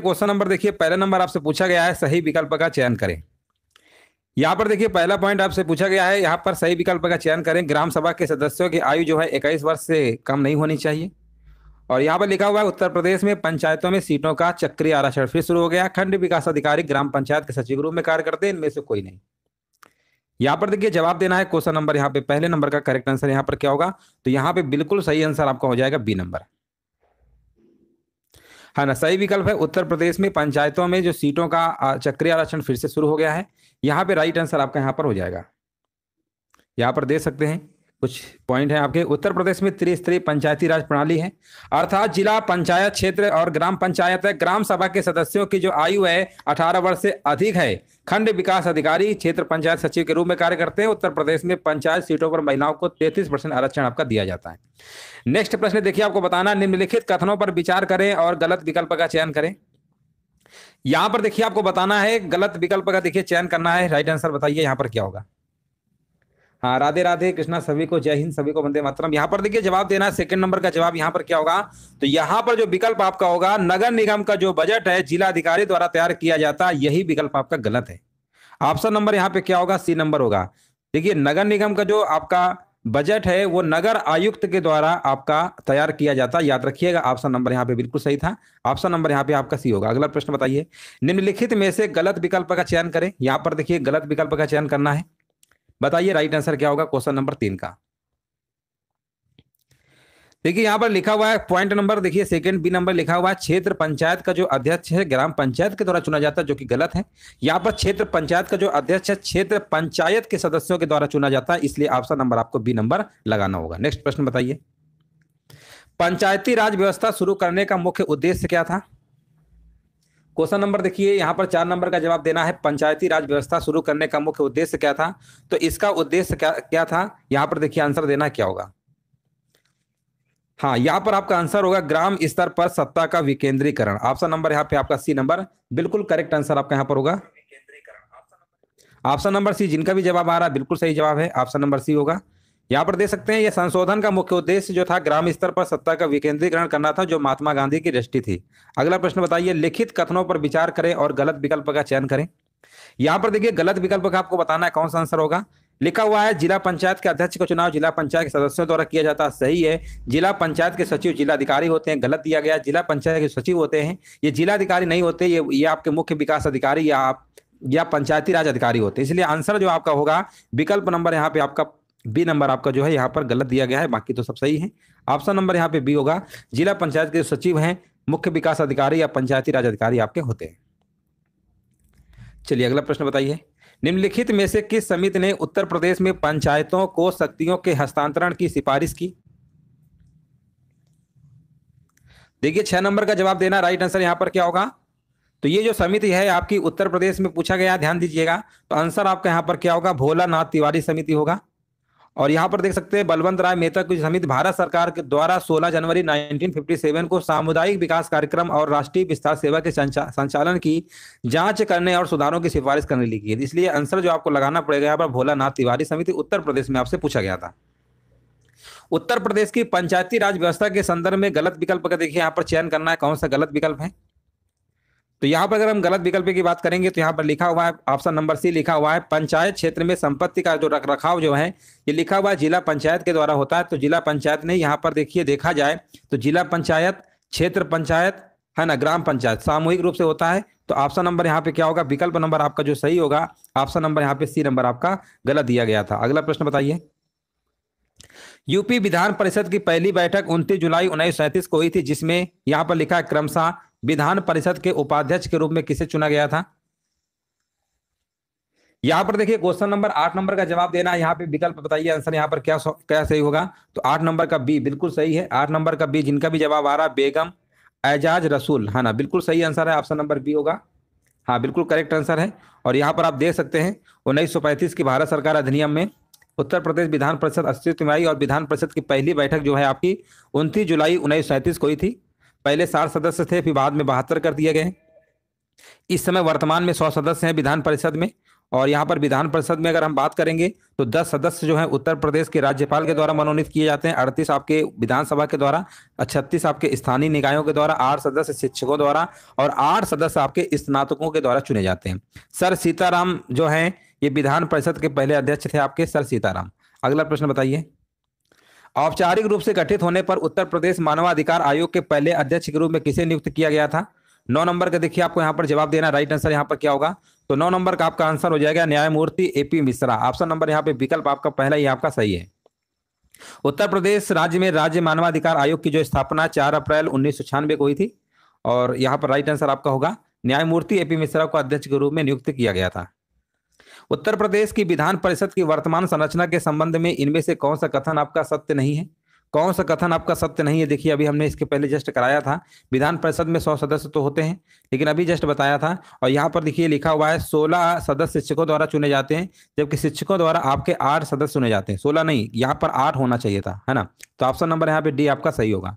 question number देखिए पहला number आपसे पूछा गया है सही विकल्प का चयन करें यहाँ पर देखिए पहला पॉइंट आपसे पूछा गया है यहाँ पर सही विकल्प का चयन करें ग्राम सभा के सदस्यों की आयु जो है इक्कीस वर्ष से कम नहीं होनी चाहिए और यहाँ पर लिखा हुआ है उत्तर प्रदेश में पंचायतों में सीटों का चक्रीय आरक्षण फिर शुरू हो गया खंड विकास अधिकारी ग्राम पंचायत के सचिव रूप में कार्य करते हैं इनमें से कोई नहीं यहाँ पर देखिए जवाब देना है क्वेश्चन नंबर यहाँ पे पहले नंबर का करेक्ट आंसर यहाँ पर क्या होगा तो यहाँ पे बिल्कुल सही आंसर आपका हो जाएगा बी नंबर है हाँ, ना सही विकल्प है उत्तर प्रदेश में पंचायतों में जो सीटों का चक्रीय आरक्षण फिर से शुरू हो गया है यहाँ पे राइट आंसर आपका यहाँ पर हो जाएगा यहाँ पर दे सकते हैं कुछ पॉइंट है आपके उत्तर प्रदेश में त्रिस्तरीय पंचायती राज प्रणाली है अर्थात जिला पंचायत क्षेत्र और ग्राम पंचायत है ग्राम सभा के सदस्यों की जो आयु है अठारह वर्ष से अधिक है खंड विकास अधिकारी क्षेत्र पंचायत सचिव के रूप में कार्य करते हैं उत्तर प्रदेश में पंचायत सीटों पर महिलाओं को तैतीस परसेंट आरक्षण आपका दिया जाता है नेक्स्ट प्रश्न देखिए आपको बताना निम्नलिखित कथनों पर विचार करें और गलत विकल्प का चयन करें यहां पर देखिए आपको बताना है गलत विकल्प का देखिए चयन करना है राइट आंसर बताइए यहां पर क्या होगा हाँ राधे राधे कृष्णा सभी को जय हिंद सभी को वंदे मातरम यहाँ पर देखिए जवाब देना है सेकंड नंबर का जवाब यहाँ पर क्या होगा तो यहाँ पर जो विकल्प आपका होगा नगर निगम का जो बजट है जिला अधिकारी द्वारा तैयार किया जाता है यही विकल्प आपका गलत है ऑप्शन नंबर यहाँ पे क्या होगा सी नंबर होगा देखिए नगर निगम का जो आपका बजट है वो नगर आयुक्त के द्वारा आपका तैयार किया जाता है याद रखिएगा ऑप्शन नंबर यहाँ पे बिल्कुल सही था ऑप्शन नंबर यहाँ पे आपका सी होगा अगला प्रश्न बताइए निम्नलिखित में से गलत विकल्प का चयन करें यहाँ पर देखिए गलत विकल्प का चयन करना है बताइए राइट आंसर क्या होगा क्वेश्चन नंबर तीन का देखिए यहां पर लिखा हुआ है पॉइंट नंबर देखिए सेकंड बी नंबर लिखा हुआ है क्षेत्र पंचायत का जो अध्यक्ष है ग्राम पंचायत के द्वारा चुना जाता है जो कि गलत है यहाँ पर क्षेत्र पंचायत का जो अध्यक्ष है क्षेत्र पंचायत के सदस्यों के द्वारा चुना जाता है इसलिए ऑप्शन नंबर आपको बी नंबर लगाना होगा नेक्स्ट प्रश्न बताइए पंचायती राज व्यवस्था शुरू करने का मुख्य उद्देश्य क्या था क्वेश्चन नंबर देखिए यहाँ पर चार नंबर का जवाब देना है पंचायती राज व्यवस्था शुरू करने का मुख्य उद्देश्य क्या था तो इसका उद्देश्य क्या क्या था यहाँ पर देखिए आंसर देना क्या होगा हाँ यहाँ पर आपका आंसर होगा ग्राम स्तर पर सत्ता का विकेंद्रीकरण ऑप्शन नंबर यहाँ पे आपका सी नंबर बिल्कुल करेक्ट आंसर आपका यहाँ पर होगा ऑप्शन नंबर सी जिनका भी जवाब आ रहा है बिल्कुल सही जवाब है ऑप्शन नंबर सी होगा यहाँ पर देख सकते हैं यह संशोधन का मुख्य उद्देश्य जो था ग्राम स्तर पर सत्ता का विकेंद्रीकरण करना था जो महात्मा गांधी की दृष्टि थी अगला प्रश्न बताइए लिखित कथनों पर विचार करें और गलत विकल्प का चयन करें यहाँ पर देखिए गलत विकल्प का आपको बताना है कौन सा आंसर होगा लिखा हुआ है जिला पंचायत के अध्यक्ष का चुनाव जिला पंचायत के सदस्यों द्वारा किया जाता है सही है जिला पंचायत के सचिव जिलाधिकारी होते हैं गलत दिया गया जिला पंचायत के सचिव होते हैं ये जिला अधिकारी नहीं होते ये ये आपके मुख्य विकास अधिकारी या आप या पंचायती राज अधिकारी होते हैं इसलिए आंसर जो आपका होगा विकल्प नंबर यहाँ पे आपका बी नंबर आपका जो है यहाँ पर गलत दिया गया है बाकी तो सब सही है ऑप्शन नंबर यहाँ पे बी होगा जिला पंचायत के सचिव हैं मुख्य विकास अधिकारी या पंचायती राज अधिकारी आपके होते हैं चलिए अगला प्रश्न बताइए निम्नलिखित में से किस समिति ने उत्तर प्रदेश में पंचायतों को शक्तियों के हस्तांतरण की सिफारिश की देखिए छह नंबर का जवाब देना राइट आंसर यहां पर क्या होगा तो ये जो समिति है आपकी उत्तर प्रदेश में पूछा गया ध्यान दीजिएगा तो आंसर आपका यहाँ पर क्या होगा भोला नाथ तिवारी समिति होगा और यहाँ पर देख सकते हैं बलवंत राय मेहता की समिति भारत सरकार के द्वारा 16 जनवरी 1957 को सामुदायिक विकास कार्यक्रम और राष्ट्रीय विस्तार सेवा के संचालन की जांच करने और सुधारों की सिफारिश करने लिखी है इसलिए आंसर जो आपको लगाना पड़ेगा यहाँ पर भोलानाथ तिवारी समिति उत्तर प्रदेश में आपसे पूछा गया था उत्तर प्रदेश की पंचायती राज व्यवस्था के संदर्भ में गलत विकल्प का देखिए यहाँ पर चयन करना है कौन सा गलत विकल्प है तो यहाँ पर अगर हम गलत विकल्प की बात करेंगे तो यहाँ पर लिखा हुआ है ऑप्शन नंबर सी लिखा हुआ है पंचायत क्षेत्र में संपत्ति का जो रख रखाव जो है ये लिखा हुआ है जिला पंचायत के द्वारा होता है तो जिला पंचायत ने यहाँ पर देखिए देखा जाए तो जिला पंचायत क्षेत्र पंचायत है ना ग्राम पंचायत सामूहिक रूप से होता है तो ऑप्शन नंबर यहाँ पे क्या होगा विकल्प नंबर आपका जो सही होगा ऑप्शन नंबर यहाँ पे सी नंबर आपका गलत दिया गया था अगला प्रश्न बताइए यूपी विधान परिषद की पहली बैठक 29 जुलाई उन्नीस को हुई थी जिसमें यहाँ पर लिखा है क्रमशः विधान परिषद के उपाध्यक्ष के रूप में किसे चुना गया था यहां पर देखिए क्वेश्चन नंबर आठ नंबर का जवाब देना यहाँ पे विकल्प बताइए आंसर यहाँ पर क्या क्या सही होगा तो आठ नंबर का बी बिल्कुल सही है आठ नंबर का बी जिनका भी जवाब आ रहा बेगम एजाज रसूल है हाँ ना बिल्कुल सही आंसर है ऑप्शन नंबर बी होगा हाँ बिल्कुल करेक्ट आंसर है और यहाँ पर आप देख सकते हैं उन्नीस की भारत सरकार अधिनियम में उत्तर प्रदेश विधान परिषद अस्तित्व में आई और विधान परिषद की पहली बैठक जो है आपकी उनतीस जुलाई उन्नीस को हुई थी पहले साठ सदस्य थे फिर बाद में बहत्तर कर दिए गए इस समय वर्तमान में सौ सदस्य हैं विधान परिषद में और यहाँ पर विधान परिषद में अगर हम बात करेंगे तो 10 सदस्य जो हैं उत्तर प्रदेश के राज्यपाल के द्वारा मनोनीत किए जाते हैं 38 आपके विधानसभा के द्वारा छत्तीस आपके स्थानीय निकायों के द्वारा आठ सदस्य शिक्षकों द्वारा और आठ सदस्य आपके स्नातकों के द्वारा चुने जाते हैं सर सीताराम जो हैं ये विधान परिषद के पहले अध्यक्ष थे आपके सर सीताराम अगला प्रश्न बताइए औपचारिक रूप से गठित होने पर उत्तर प्रदेश मानवाधिकार आयोग के पहले अध्यक्ष के रूप में किसे नियुक्त किया गया था नौ नंबर का देखिए आपको यहाँ पर जवाब देना राइट आंसर यहाँ पर क्या होगा तो नौ नंबर का आपका आंसर हो जाएगा न्यायमूर्ति एपी मिश्रा ऑप्शन नंबर यहाँ पे विकल्प आपका पहला ही आपका सही है उत्तर प्रदेश राज्य में राज्य मानवाधिकार आयोग की जो स्थापना चार अप्रैल उन्नीस को हुई थी और यहाँ पर राइट आंसर आपका होगा न्यायमूर्ति एपी मिश्रा को अध्यक्ष के रूप में नियुक्त किया गया था उत्तर प्रदेश की विधान परिषद की वर्तमान संरचना के संबंध में इनमें से कौन सा कथन आपका सत्य नहीं है कौन सा कथन आपका सत्य नहीं है देखिए अभी हमने इसके पहले जस्ट कराया था विधान परिषद में सौ सदस्य तो होते हैं लेकिन अभी जस्ट बताया था और यहाँ पर देखिए लिखा हुआ है सोलह सदस्य शिक्षकों द्वारा चुने जाते हैं जबकि शिक्षकों द्वारा आपके आठ सदस्य चुने जाते हैं सोलह नहीं यहाँ पर आठ होना चाहिए था है ना तो ऑप्शन नंबर यहाँ पे डी आपका सही होगा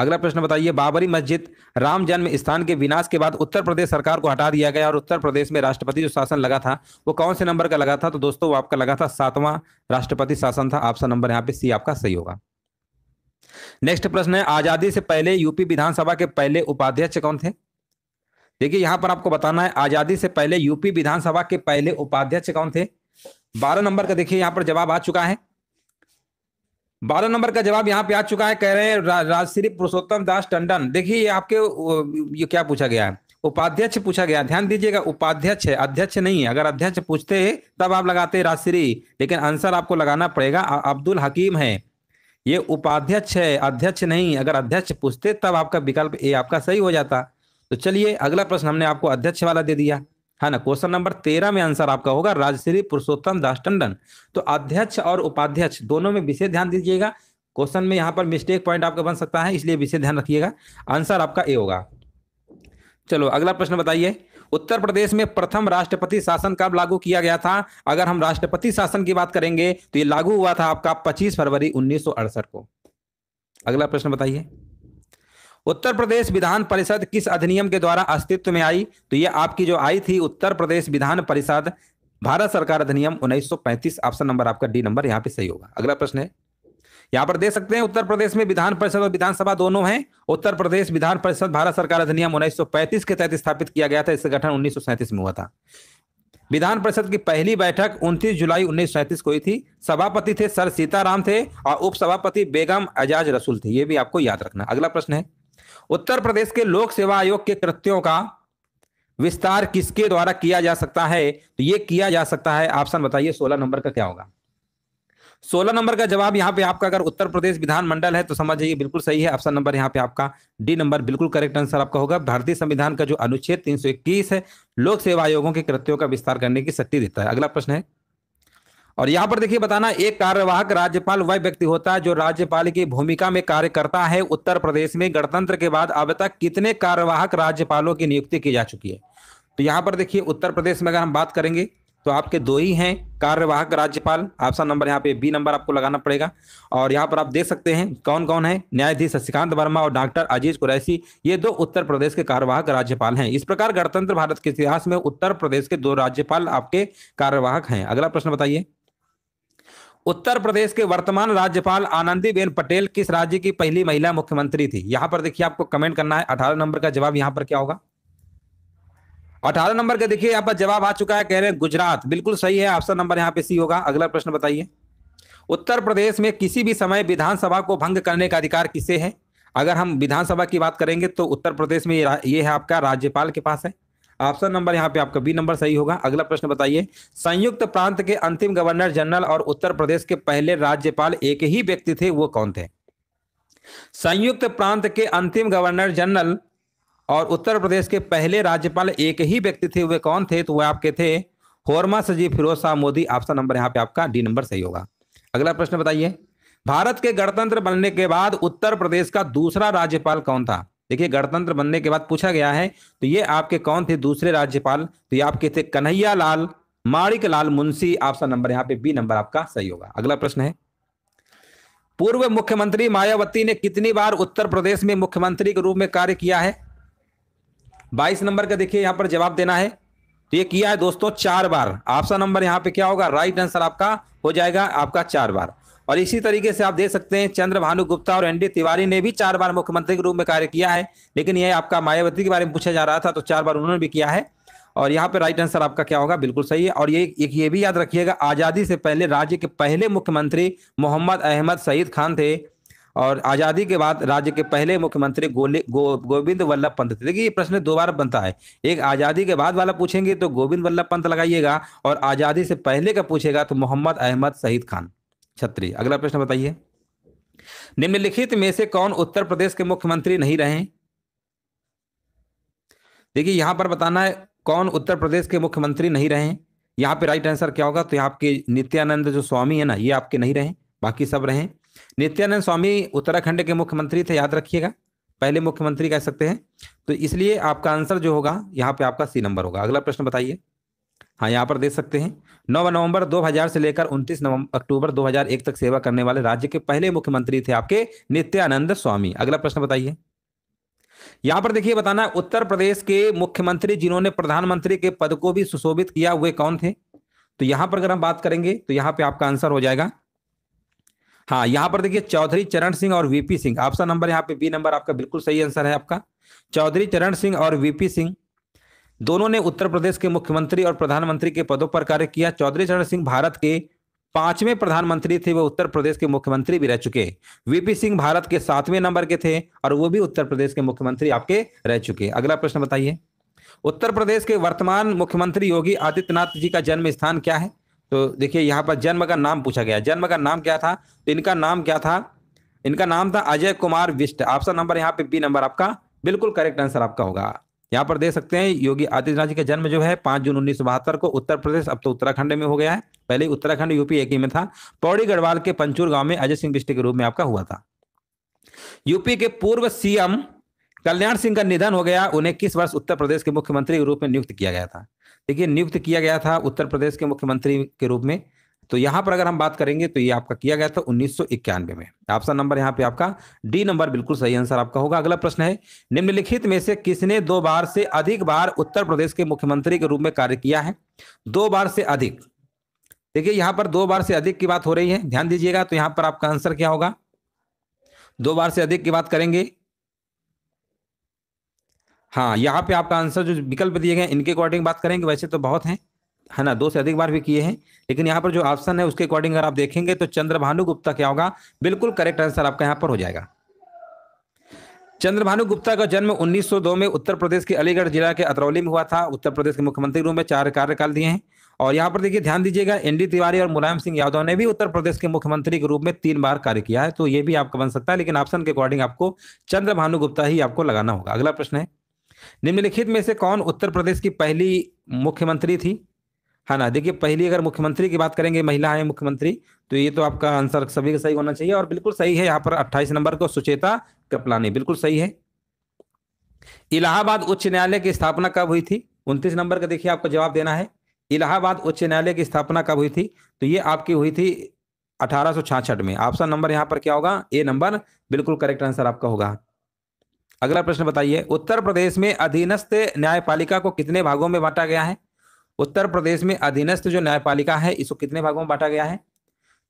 अगला प्रश्न बताइए बाबरी मस्जिद राम जन्म स्थान के विनाश के बाद उत्तर प्रदेश सरकार को हटा दिया गया और उत्तर प्रदेश में राष्ट्रपति जो शासन लगा था वो कौन से नंबर का लगा था तो दोस्तों वो आपका लगा था सातवां राष्ट्रपति शासन था आपसा नंबर यहाँ पे सी आपका सही होगा नेक्स्ट प्रश्न है आजादी से पहले यूपी विधानसभा के पहले उपाध्यक्ष कौन थे देखिए यहां पर आपको बताना है आजादी से पहले यूपी विधानसभा के पहले उपाध्यक्ष कौन थे बारह नंबर का देखिए यहां पर जवाब आ चुका है बारह नंबर का जवाब यहाँ पे आ चुका है कह रहे हैं राजश्री पुरुषोत्तम दास टंडन देखिए ये आपके ये क्या पूछा गया है उपाध्यक्ष पूछा गया ध्यान दीजिएगा उपाध्यक्ष है अध्यक्ष नहीं है अगर अध्यक्ष पूछते तब आप लगाते राजश्री लेकिन आंसर आपको लगाना पड़ेगा अब्दुल हकीम है ये उपाध्यक्ष है अध्यक्ष नहीं अगर अध्यक्ष पूछते तब आपका विकल्प ए आपका सही हो जाता तो चलिए अगला प्रश्न हमने आपको अध्यक्ष वाला दे दिया है हाँ ना क्वेश्चन नंबर तेरह में आंसर आपका होगा राजश्री पुरुषोत्तम दास टंडन तो अध्यक्ष और उपाध्यक्ष दोनों में विशेष ध्यान दीजिएगा क्वेश्चन में यहाँ पर मिस्टेक पॉइंट आपका बन सकता है इसलिए विशेष ध्यान रखिएगा आंसर आपका ए होगा चलो अगला प्रश्न बताइए उत्तर प्रदेश में प्रथम राष्ट्रपति शासन कब लागू किया गया था अगर हम राष्ट्रपति शासन की बात करेंगे तो ये लागू हुआ था आपका 25 फरवरी 1968 को अगला प्रश्न बताइए उत्तर प्रदेश विधान परिषद किस अधिनियम के द्वारा अस्तित्व में आई तो ये आपकी जो आई थी उत्तर प्रदेश विधान परिषद भारत सरकार अधिनियम 1935 ऑप्शन नंबर आपका डी नंबर यहाँ पे सही होगा अगला प्रश्न है यहाँ पर दे सकते हैं उत्तर प्रदेश में विधान परिषद और विधानसभा दोनों हैं उत्तर प्रदेश विधान परिषद भारत सरकार अधिनियम 1935 के तहत स्थापित किया गया था इसका गठन उन्नीस में हुआ था विधान परिषद की पहली बैठक 29 जुलाई उन्नीस को हुई थी सभापति थे सर सीताराम थे और उपसभापति बेगम एजाज रसूल थे ये भी आपको याद रखना अगला प्रश्न है उत्तर प्रदेश के लोक सेवा आयोग के कृत्यों का विस्तार किसके द्वारा किया जा सकता है तो ये किया जा सकता है ऑप्शन बताइए सोलह नंबर का क्या होगा सोलह नंबर का जवाब यहाँ पे आपका अगर उत्तर प्रदेश विधानमंडल है तो समझ जाइए बिल्कुल सही है ऑप्शन नंबर यहाँ पे आपका डी नंबर बिल्कुल करेक्ट आंसर आपका होगा भारतीय संविधान का जो अनुच्छेद 321 है लोक सेवा आयोगों के कृत्यों का विस्तार करने की शक्ति देता है अगला प्रश्न है और यहाँ पर देखिए बताना एक कार्यवाहक राज्यपाल वह व्यक्ति होता है जो राज्यपाल की भूमिका में कार्य करता है उत्तर प्रदेश में गणतंत्र के बाद अब तक कितने कार्यवाहक राज्यपालों की नियुक्ति की जा चुकी है तो यहाँ पर देखिए उत्तर प्रदेश में अगर हम बात करेंगे तो आपके दो ही हैं कार्यवाहक राज्यपाल ऑप्शन नंबर यहाँ पे बी नंबर आपको लगाना पड़ेगा और यहाँ पर आप देख सकते हैं कौन कौन है न्यायाधीश शशिकांत वर्मा और डॉक्टर अजीज कुरैसी ये दो उत्तर प्रदेश के कार्यवाहक राज्यपाल हैं इस प्रकार गणतंत्र भारत के इतिहास में उत्तर प्रदेश के दो राज्यपाल आपके कार्यवाहक हैं अगला प्रश्न बताइए उत्तर प्रदेश के वर्तमान राज्यपाल आनंदीबेन पटेल किस राज्य की पहली महिला मुख्यमंत्री थी यहां पर देखिए आपको कमेंट करना है अठारह नंबर का जवाब यहां पर क्या होगा अठारह नंबर का देखिए यहाँ पर जवाब आ चुका है कह रहे हैं गुजरात बिल्कुल सही है ऑप्शन नंबर यहाँ पे सी होगा अगला प्रश्न बताइए उत्तर प्रदेश में किसी भी समय विधानसभा को भंग करने का अधिकार किसे है अगर हम विधानसभा की बात करेंगे तो उत्तर प्रदेश में ये है आपका राज्यपाल के पास है ऑप्शन नंबर यहाँ पे आपका बी नंबर सही होगा अगला प्रश्न बताइए संयुक्त प्रांत के अंतिम गवर्नर जनरल और उत्तर प्रदेश के पहले राज्यपाल एक ही व्यक्ति थे वो कौन थे संयुक्त प्रांत के अंतिम गवर्नर जनरल और उत्तर प्रदेश के पहले राज्यपाल एक ही व्यक्ति थे वे कौन थे तो वह आपके थे Hormasji Firoz Shah Modi option number यहाँ पे आपका डी नंबर सही होगा अगला प्रश्न बताइए भारत के गणतंत्र बनने के बाद उत्तर प्रदेश का दूसरा राज्यपाल कौन था देखिए गणतंत्र बनने के बाद पूछा गया है तो ये आपके कौन थे दूसरे राज्यपाल तो ये आपके थे कन्हैया लाल माणिक लाल मुंशी आपका नंबर यहाँ पे बी नंबर आपका सही होगा अगला प्रश्न है पूर्व मुख्यमंत्री मायावती ने कितनी बार उत्तर प्रदेश में मुख्यमंत्री के रूप में कार्य किया है बाईस नंबर का देखिए यहाँ पर जवाब देना है तो ये किया है दोस्तों चार बार आपका नंबर यहाँ पे क्या होगा राइट आंसर आपका हो जाएगा आपका चार बार और इसी तरीके से आप देख सकते हैं चंद्र भानु गुप्ता और एनडी तिवारी ने भी चार बार मुख्यमंत्री के रूप में कार्य किया है लेकिन यह आपका मायावती के बारे में पूछा जा रहा था तो चार बार उन्होंने भी किया है और यहाँ पे राइट आंसर आपका क्या होगा बिल्कुल सही है और ये एक ये भी याद रखिएगा आज़ादी से पहले राज्य के पहले मुख्यमंत्री मोहम्मद अहमद सईद खान थे और आज़ादी के बाद राज्य के पहले मुख्यमंत्री गोले गो, गोविंद वल्लभ पंत थे देखिए ये प्रश्न दो बार बनता है एक आज़ादी के बाद वाला पूछेंगे तो गोविंद वल्लभ पंत लगाइएगा और आज़ादी से पहले का पूछेगा तो मोहम्मद अहमद सईद खान छत्री अगला प्रश्न बताइए निम्नलिखित में से कौन उत्तर प्रदेश के मुख्यमंत्री नहीं रहे देखिए यहां पर बताना है कौन उत्तर प्रदेश के मुख्यमंत्री नहीं रहे यहाँ पे राइट आंसर क्या होगा तो यहाँ आपके नित्यानंद जो स्वामी है ना ये आपके नहीं रहे बाकी सब रहे नित्यानंद स्वामी उत्तराखंड के मुख्यमंत्री थे याद रखिएगा पहले मुख्यमंत्री कह सकते हैं तो इसलिए आपका आंसर जो होगा यहाँ पे आपका सी नंबर होगा अगला प्रश्न बताइए हाँ यहाँ पर देख सकते हैं नौ नवंबर 2000 से लेकर 29 नवंबर अक्टूबर 2001 तक सेवा करने वाले राज्य के पहले मुख्यमंत्री थे आपके नित्यानंद स्वामी अगला प्रश्न बताइए यहां पर देखिए बताना उत्तर प्रदेश के मुख्यमंत्री जिन्होंने प्रधानमंत्री के पद को भी सुशोभित किया हुए कौन थे तो यहां पर अगर हम बात करेंगे तो यहां पे आपका आंसर हो जाएगा हाँ यहां पर देखिए चौधरी चरण सिंह और वीपी सिंह ऑप्शन नंबर यहाँ पे बी नंबर आपका बिल्कुल सही आंसर है आपका चौधरी चरण सिंह और वीपी सिंह दोनों ने उत्तर प्रदेश के मुख्यमंत्री और प्रधानमंत्री के पदों पर कार्य किया चौधरी चरण सिंह भारत के पांचवें प्रधानमंत्री थे वो उत्तर प्रदेश के मुख्यमंत्री भी रह चुके वीपी सिंह भारत के सातवें नंबर के थे और वो भी उत्तर प्रदेश के मुख्यमंत्री आपके रह चुके अगला प्रश्न बताइए उत्तर प्रदेश के वर्तमान मुख्यमंत्री योगी आदित्यनाथ जी का जन्म स्थान क्या है तो देखिए यहाँ पर जन्म का नाम पूछा गया जन्म का नाम क्या था तो इनका नाम क्या था इनका नाम था अजय कुमार विष्ट ऑप्शन नंबर यहाँ पे बी नंबर आपका बिल्कुल करेक्ट आंसर आपका होगा यहाँ पर देख सकते हैं योगी आदित्यनाथ जी का जन्म जो है पांच जून उन्नीस को उत्तर प्रदेश अब तो उत्तराखंड में हो गया है पहले उत्तराखंड यूपी एक ही में था पौड़ी गढ़वाल के पंचूर गांव में अजय सिंह बिस्टे के रूप में आपका हुआ था यूपी के पूर्व सीएम कल्याण सिंह का निधन हो गया उन्हें किस वर्ष उत्तर प्रदेश के मुख्यमंत्री के रूप में नियुक्त किया गया था देखिए नियुक्त किया गया था उत्तर प्रदेश के मुख्यमंत्री के रूप में तो यहां पर अगर हम बात करेंगे तो ये आपका किया गया था उन्नीस में ऑप्शन नंबर यहाँ पे आपका डी नंबर बिल्कुल सही आंसर आपका होगा अगला प्रश्न है निम्नलिखित में से किसने दो बार से अधिक बार उत्तर प्रदेश के मुख्यमंत्री के रूप में कार्य किया है दो बार से अधिक देखिए यहां पर दो बार से अधिक की बात हो रही है ध्यान दीजिएगा तो यहां पर आपका आंसर क्या होगा दो बार से अधिक की बात करेंगे हाँ यहाँ पे आपका आंसर जो विकल्प दिए गए इनके अकॉर्डिंग बात करेंगे वैसे तो बहुत हैं है ना दो से अधिक बार भी किए हैं लेकिन यहाँ पर जो ऑप्शन है उसके अकॉर्डिंग अगर आप देखेंगे तो चंद्रभानु गुप्ता क्या होगा बिल्कुल करेक्ट आंसर आपका यहाँ पर हो जाएगा चंद्रभानु गुप्ता का जन्म 1902 में उत्तर प्रदेश के अलीगढ़ जिला के अतरौली में हुआ था उत्तर प्रदेश के मुख्यमंत्री रूप में चार कार्यकाल दिए हैं और यहाँ पर देखिए ध्यान दीजिएगा एनडी तिवारी और मुलायम सिंह यादव ने भी उत्तर प्रदेश के मुख्यमंत्री के रूप में तीन बार कार्य किया है तो ये भी आपका बन सकता है लेकिन ऑप्शन के अकॉर्डिंग आपको चंद्रभानु गुप्ता ही आपको लगाना होगा अगला प्रश्न है निम्नलिखित में से कौन उत्तर प्रदेश की पहली मुख्यमंत्री थी है हाँ ना देखिए पहली अगर मुख्यमंत्री की बात करेंगे महिला है मुख्यमंत्री तो ये तो आपका आंसर सभी का सही होना चाहिए और बिल्कुल सही है यहाँ पर 28 नंबर को सुचेता कपलानी बिल्कुल सही है इलाहाबाद उच्च न्यायालय की स्थापना कब हुई थी उनतीस नंबर का देखिए आपको जवाब देना है इलाहाबाद उच्च न्यायालय की स्थापना कब हुई थी तो ये आपकी हुई थी अठारह में ऑप्शन नंबर यहाँ पर क्या होगा ए नंबर बिल्कुल करेक्ट आंसर आपका होगा अगला प्रश्न बताइए उत्तर प्रदेश में अधीनस्थ न्यायपालिका को कितने भागों में बांटा गया है उत्तर प्रदेश में अधीनस्थ जो न्यायपालिका है इसको कितने भागों में बांटा गया है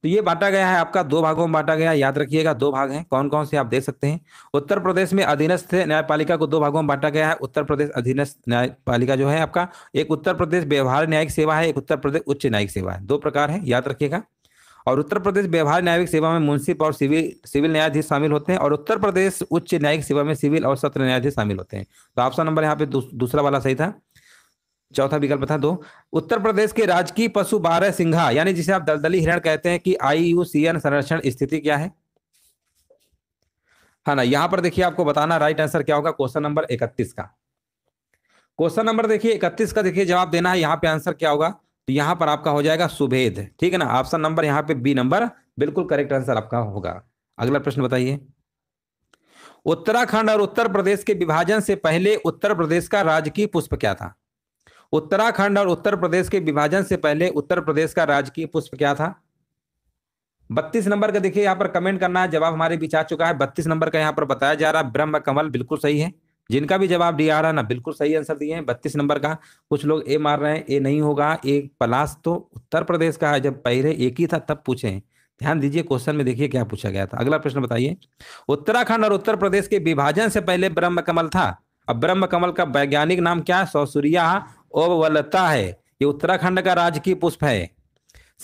तो ये बांटा गया है आपका दो भागों में बांटा गया याद रखिएगा दो भाग हैं कौन कौन से आप देख सकते हैं उत्तर प्रदेश में अधीनस्थ न्यायपालिका को दो भागों में बांटा गया है उत्तर प्रदेश अधीनस्थ न्यायपालिका जो है आपका एक उत्तर प्रदेश व्यवहार न्यायिक सेवा है एक उत्तर प्रदेश उच्च न्यायिक सेवा है दो प्रकार है याद रखिएगा और उत्तर प्रदेश व्यवहार न्यायिक सेवा में मुंसिप और सिविल सिविल न्यायाधीश शामिल होते हैं और उत्तर प्रदेश उच्च न्यायिक सेवा में सिविल और सत्र न्यायाधीश शामिल होते हैं तो ऑप्शन नंबर यहाँ पे दूसरा वाला सही था चौथा विकल्प था दो उत्तर प्रदेश के राजकीय पशु बारह सिंघा यानी जिसे आप दलदली हिरण कहते हैं कि आई संरक्षण स्थिति क्या है हाँ ना यहां पर देखिए आपको बताना राइट आंसर क्या होगा क्वेश्चन नंबर इकतीस का क्वेश्चन नंबर देखिए इकतीस का देखिए जवाब देना है यहाँ पे आंसर क्या होगा तो यहां पर आपका हो जाएगा सुभेद ठीक है ना ऑप्शन नंबर यहाँ पे बी नंबर बिल्कुल करेक्ट आंसर आपका होगा अगला प्रश्न बताइए उत्तराखंड और उत्तर प्रदेश के विभाजन से पहले उत्तर प्रदेश का राजकीय पुष्प क्या था उत्तराखंड और उत्तर प्रदेश के विभाजन से पहले उत्तर प्रदेश का राजकीय पुष्प क्या था बत्तीस नंबर का देखिए यहाँ पर कमेंट करना है जवाब हमारे बीच आ चुका है बत्तीस नंबर का यहाँ पर बताया जा रहा है ब्रह्म कमल बिल्कुल सही है जिनका भी जवाब दिया आ रहा है ना बिल्कुल सही आंसर दिए हैं बत्तीस नंबर का कुछ लोग ए मार रहे हैं ए नहीं होगा ए पलाश तो उत्तर प्रदेश का है जब पहले एक ही था तब पूछे ध्यान दीजिए क्वेश्चन में देखिए क्या पूछा गया था अगला प्रश्न बताइए उत्तराखंड और उत्तर प्रदेश के विभाजन से पहले ब्रह्म कमल था अब ब्रह्म कमल का वैज्ञानिक नाम क्या है सौसुरिया ओवलता है ये उत्तराखंड का राजकीय पुष्प है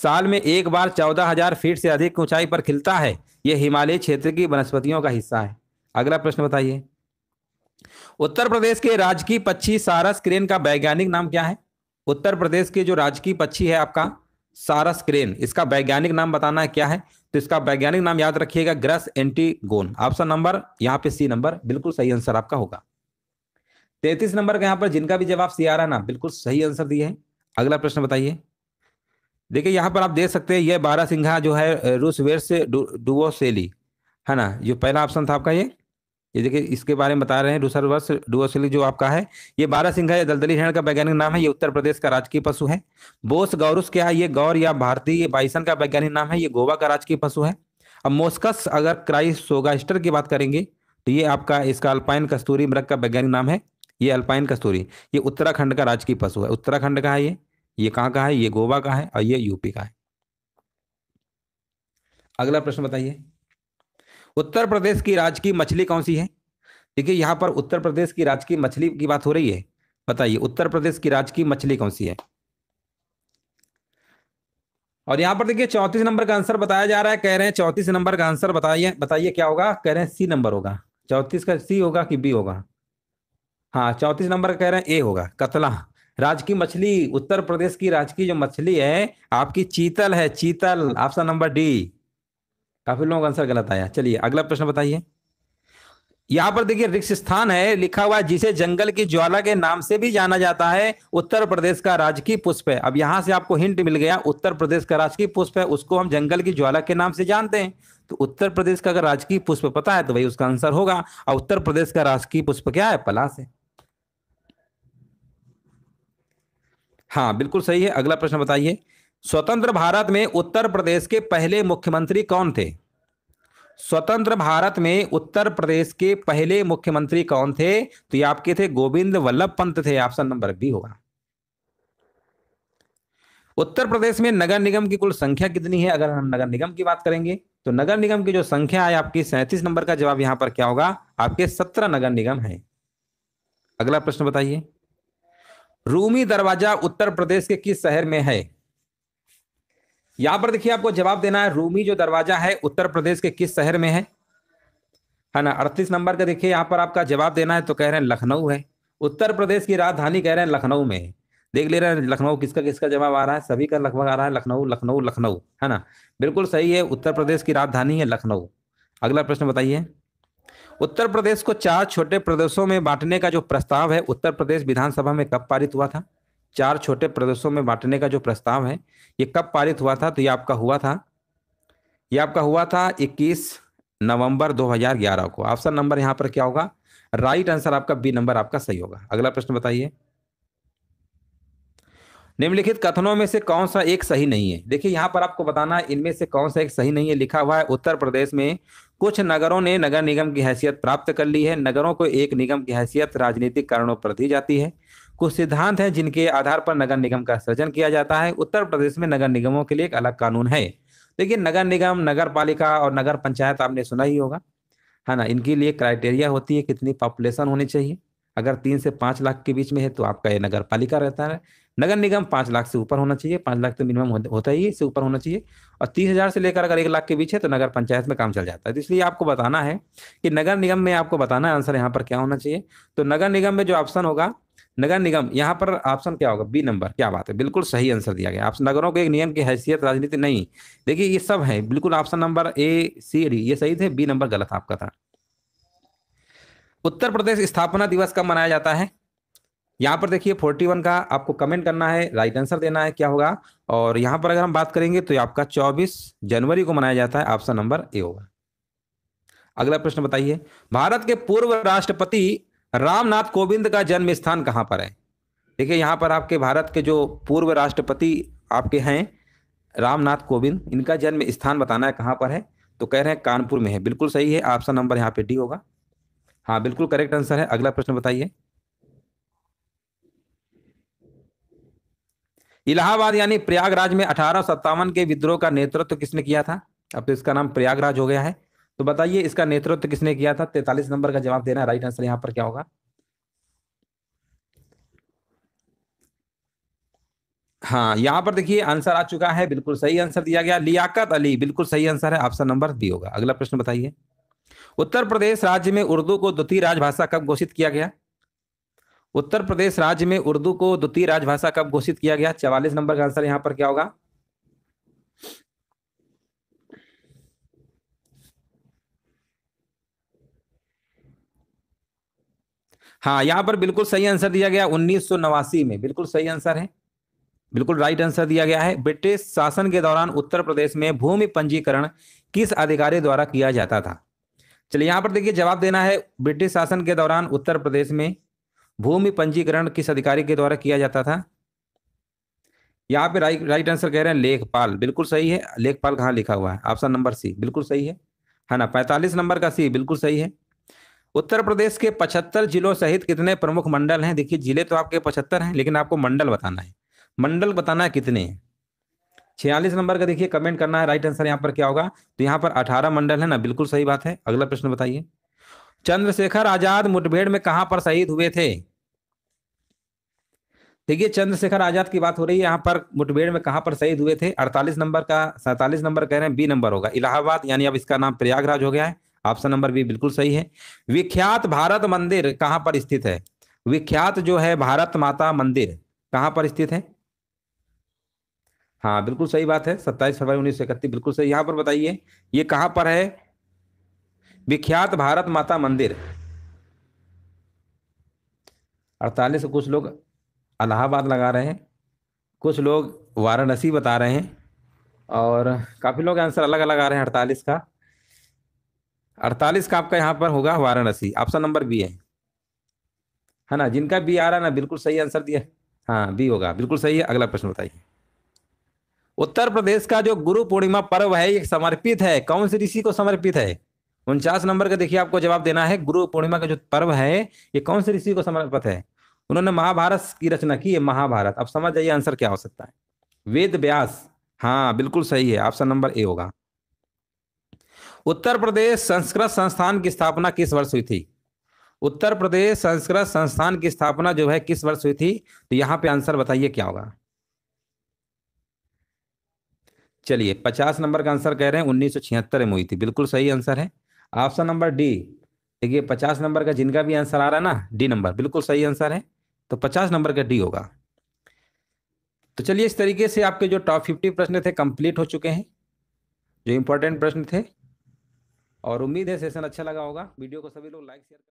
साल में एक बार चौदह हजार फीट से अधिक ऊंचाई पर खिलता है यह हिमालय क्षेत्र की वनस्पतियों का हिस्सा है अगला प्रश्न बताइए उत्तर प्रदेश के राजकीय पक्षी सारस क्रेन का वैज्ञानिक नाम क्या है उत्तर प्रदेश के जो राजकीय पक्षी है आपका सारस क्रेन इसका वैज्ञानिक नाम बताना है क्या है तो इसका वैज्ञानिक नाम याद रखिएगा ग्रस एंटीगोन ऑप्शन नंबर यहाँ पे सी नंबर बिल्कुल सही आंसर आपका होगा तैतीस नंबर का यहाँ पर जिनका भी जवाब सी आ रहा ना बिल्कुल सही आंसर दिए है अगला प्रश्न बताइए देखिए यहाँ पर आप देख सकते हैं ये बारह सिंघा जो है रूस वेर से सेली है ना जो पहला ऑप्शन था आपका ये ये देखिए इसके बारे में बता रहे हैं रूसर वर्ष सेली जो आपका है ये बारह सिंघा ये दलदली हिरण का वैज्ञानिक नाम है ये उत्तर प्रदेश का राजकीय पशु है बोस गौरुस क्या है ये गौर या भारतीय बाइसन का वैज्ञानिक नाम है ये गोवा का राजकीय पशु है अब मोस्कस अगर क्राइसोगास्टर की बात करेंगे तो ये आपका इसका अल्पाइन कस्तूरी मृग का वैज्ञानिक नाम है ये अल्पाइन कस्तूरी ये उत्तराखंड का राजकीय पशु है उत्तराखंड का है ये ये कहाँ का है ये गोवा का है और ये यूपी का है अगला प्रश्न बताइए उत्तर प्रदेश की राजकीय मछली कौन सी है देखिए यहाँ पर उत्तर प्रदेश की राजकीय मछली की बात हो रही है बताइए उत्तर प्रदेश की राजकीय मछली कौन सी है और यहाँ पर देखिए चौंतीस नंबर का आंसर बताया जा रहा है कह रहे हैं चौंतीस नंबर का आंसर बताइए बताइए क्या होगा कह रहे हैं सी नंबर होगा चौंतीस का सी होगा कि बी होगा हाँ चौंतीस नंबर कह रहे हैं ए होगा कतला राजकीय मछली उत्तर प्रदेश की राजकीय जो मछली है आपकी चीतल है चीतल ऑप्शन नंबर डी काफी लोगों का आंसर गलत आया चलिए अगला प्रश्न बताइए यहाँ पर देखिए रिक्स स्थान है लिखा हुआ जिसे जंगल की ज्वाला के नाम से भी जाना जाता है उत्तर प्रदेश का राजकीय पुष्प है अब यहां से आपको हिंट मिल गया उत्तर प्रदेश का राजकीय पुष्प है उसको हम जंगल की ज्वाला के नाम से जानते हैं तो उत्तर प्रदेश का अगर राजकीय पुष्प पता है तो भाई उसका आंसर होगा और उत्तर प्रदेश का राजकीय पुष्प क्या है पलास है हाँ बिल्कुल सही है अगला प्रश्न बताइए स्वतंत्र भारत में उत्तर प्रदेश के पहले मुख्यमंत्री कौन थे स्वतंत्र भारत में उत्तर प्रदेश के पहले मुख्यमंत्री कौन थे तो ये आपके थे गोविंद वल्लभ पंत थे ऑप्शन नंबर बी होगा उत्तर प्रदेश में नगर निगम की कुल संख्या कितनी है अगर हम नगर निगम की बात करेंगे तो नगर निगम की जो संख्या है आपकी सैंतीस नंबर का जवाब यहां पर क्या होगा आपके सत्रह नगर निगम है अगला प्रश्न बताइए रूमी दरवाजा उत्तर प्रदेश के किस शहर में है यहां पर देखिए आपको जवाब देना है रूमी जो दरवाजा है उत्तर प्रदेश के किस शहर में है है ना अड़तीस नंबर का देखिए यहां पर आपका जवाब देना है तो कह रहे हैं लखनऊ है उत्तर प्रदेश की राजधानी कह रहे हैं लखनऊ में देख ले रहे हैं लखनऊ किसका किसका जवाब आ रहा है सभी का लगभग आ रहा है लखनऊ लखनऊ लखनऊ है ना बिल्कुल सही है उत्तर प्रदेश की राजधानी है लखनऊ अगला प्रश्न बताइए उत्तर प्रदेश को चार छोटे प्रदेशों में बांटने का जो प्रस्ताव है उत्तर प्रदेश विधानसभा में कब पारित हुआ था चार छोटे प्रदेशों में बांटने का जो प्रस्ताव है ये कब पारित हुआ था तो ये आपका हुआ था ये आपका हुआ था 21 नवंबर 2011 को ऑप्शन नंबर यहाँ पर क्या होगा राइट आंसर आपका बी नंबर आपका सही होगा अगला प्रश्न बताइए निम्नलिखित कथनों में से कौन सा एक सही नहीं है देखिए यहाँ पर आपको बताना इनमें से कौन सा एक सही नहीं है लिखा हुआ है उत्तर प्रदेश में कुछ नगरों ने नगर निगम की हैसियत प्राप्त कर ली है नगरों को एक निगम की हैसियत राजनीतिक कारणों पर दी जाती है कुछ सिद्धांत हैं जिनके आधार पर नगर निगम का सृजन किया जाता है उत्तर प्रदेश में नगर निगमों के लिए एक अलग कानून है देखिए नगर निगम नगर पालिका और नगर पंचायत आपने सुना ही होगा है ना इनके लिए क्राइटेरिया होती है कितनी पॉपुलेशन होनी चाहिए अगर तीन से पाँच लाख के बीच में है तो आपका ये नगर पालिका रहता है नगर निगम पांच लाख से ऊपर होना चाहिए पांच लाख तो मिनिमम होता ही है इससे ऊपर होना चाहिए और तीस हज़ार से लेकर अगर एक लाख के बीच है तो नगर पंचायत में काम चल जाता है तो इसलिए आपको बताना है कि नगर निगम में आपको बताना है आंसर यहाँ पर क्या होना चाहिए तो नगर निगम में जो ऑप्शन होगा नगर निगम यहाँ पर ऑप्शन क्या होगा बी नंबर क्या बात है बिल्कुल सही आंसर दिया गया आप नगरों के एक नियम की हैसियत राजनीति नहीं देखिए ये सब है बिल्कुल option number A C D ये सही थे बी नंबर गलत आपका था उत्तर प्रदेश स्थापना दिवस कब मनाया जाता है यहाँ पर देखिए 41 का आपको कमेंट करना है राइट आंसर देना है क्या होगा और यहाँ पर अगर हम बात करेंगे तो आपका 24 जनवरी को मनाया जाता है ऑप्शन नंबर ए होगा अगला प्रश्न बताइए भारत के पूर्व राष्ट्रपति रामनाथ कोविंद का जन्म स्थान कहाँ पर है देखिए यहाँ पर आपके भारत के जो पूर्व राष्ट्रपति आपके हैं रामनाथ कोविंद इनका जन्म स्थान बताना है कहाँ पर है तो कह रहे हैं कानपुर में है बिल्कुल सही है ऑप्शन नंबर यहाँ पे डी होगा हाँ बिल्कुल करेक्ट आंसर है अगला प्रश्न बताइए इलाहाबाद यानी प्रयागराज में अठारह के विद्रोह का नेतृत्व किसने किया था अब तो इसका नाम प्रयागराज हो गया है तो बताइए इसका नेतृत्व किसने किया था तैतालीस नंबर का जवाब देना राइट आंसर यहाँ पर क्या होगा हाँ यहाँ पर देखिए आंसर आ चुका है बिल्कुल सही आंसर दिया गया लियाकत अली बिल्कुल सही आंसर है ऑप्शन नंबर बी होगा अगला प्रश्न बताइए उत्तर प्रदेश राज्य में उर्दू को द्वितीय राजभाषा कब घोषित किया गया उत्तर प्रदेश राज्य में उर्दू को द्वितीय राजभाषा कब घोषित किया गया चवालीस नंबर का आंसर यहां पर क्या होगा हाँ यहां पर बिल्कुल सही आंसर दिया गया उन्नीस में बिल्कुल सही आंसर है बिल्कुल राइट आंसर दिया गया है ब्रिटिश शासन के दौरान उत्तर प्रदेश में भूमि पंजीकरण किस अधिकारी द्वारा किया जाता था चलिए यहां पर देखिए जवाब देना है ब्रिटिश शासन के दौरान उत्तर प्रदेश में भूमि पंजीकरण किस अधिकारी के द्वारा किया जाता था यहाँ पे राइट राइट आंसर कह रहे हैं लेखपाल बिल्कुल सही है लेखपाल कहाँ लिखा हुआ है ऑप्शन नंबर सी बिल्कुल सही है है हाँ ना पैंतालीस नंबर का सी बिल्कुल सही है उत्तर प्रदेश के पचहत्तर जिलों सहित कितने प्रमुख मंडल हैं देखिए जिले तो आपके पचहत्तर हैं लेकिन आपको मंडल बताना है मंडल बताना है कितने हैं छियालीस नंबर का देखिए कमेंट करना है राइट आंसर यहाँ पर क्या होगा तो यहाँ पर अठारह मंडल है ना बिल्कुल सही बात है अगला प्रश्न बताइए चंद्रशेखर आजाद मुठभेड़ में कहाँ पर शहीद हुए थे है चंद्रशेखर आजाद की बात हो रही है यहाँ पर मुठभेड़ में कहाँ पर शहीद हुए थे 48 नंबर का सैतालीस नंबर कह रहे हैं बी नंबर होगा इलाहाबाद यानी अब इसका नाम प्रयागराज हो गया है ऑप्शन नंबर बी बिल्कुल सही है विख्यात भारत मंदिर कहाँ पर स्थित है विख्यात जो है भारत माता मंदिर कहाँ पर स्थित है हाँ बिल्कुल सही बात है सत्ताईस फरवरी उन्नीस सौ इकतीस बिल्कुल सही यहाँ पर बताइए ये कहाँ पर है विख्यात भारत माता मंदिर अड़तालीस कुछ लोग अलाहाबाद लगा रहे हैं कुछ लोग वाराणसी बता रहे हैं और काफ़ी लोग आंसर अलग अलग आ रहे हैं अड़तालीस का अड़तालीस का आपका यहाँ पर होगा वाराणसी ऑप्शन नंबर बी है है ना जिनका बी आ रहा है ना बिल्कुल सही आंसर दिया हाँ बी होगा बिल्कुल सही है अगला प्रश्न बताइए उत्तर प्रदेश का जो गुरु पूर्णिमा पर्व है ये समर्पित है कौन से ऋषि को समर्पित है उनचास नंबर का देखिए आपको जवाब देना है गुरु पूर्णिमा का जो पर्व है ये कौन से ऋषि को समर्पित है उन्होंने महाभारत की रचना की है महाभारत अब समझ जाइए आंसर क्या हो सकता है वेद व्यास हाँ बिल्कुल सही है ऑप्शन नंबर ए होगा उत्तर प्रदेश संस्कृत संस्थान की स्थापना किस वर्ष हुई थी उत्तर प्रदेश संस्कृत संस्थान की स्थापना जो है किस वर्ष हुई थी तो यहां पे आंसर बताइए क्या होगा चलिए पचास नंबर का आंसर कह रहे हैं उन्नीस सौ छिहत्तर में हुई थी बिल्कुल सही आंसर है ऑप्शन नंबर डी देखिए पचास नंबर का जिनका भी आंसर आ रहा है ना डी नंबर बिल्कुल सही आंसर है तो पचास नंबर का डी होगा तो चलिए इस तरीके से आपके जो टॉप फिफ्टी प्रश्न थे कंप्लीट हो चुके हैं जो इंपॉर्टेंट प्रश्न थे और उम्मीद है सेशन अच्छा लगा होगा वीडियो को सभी लोग लाइक शेयर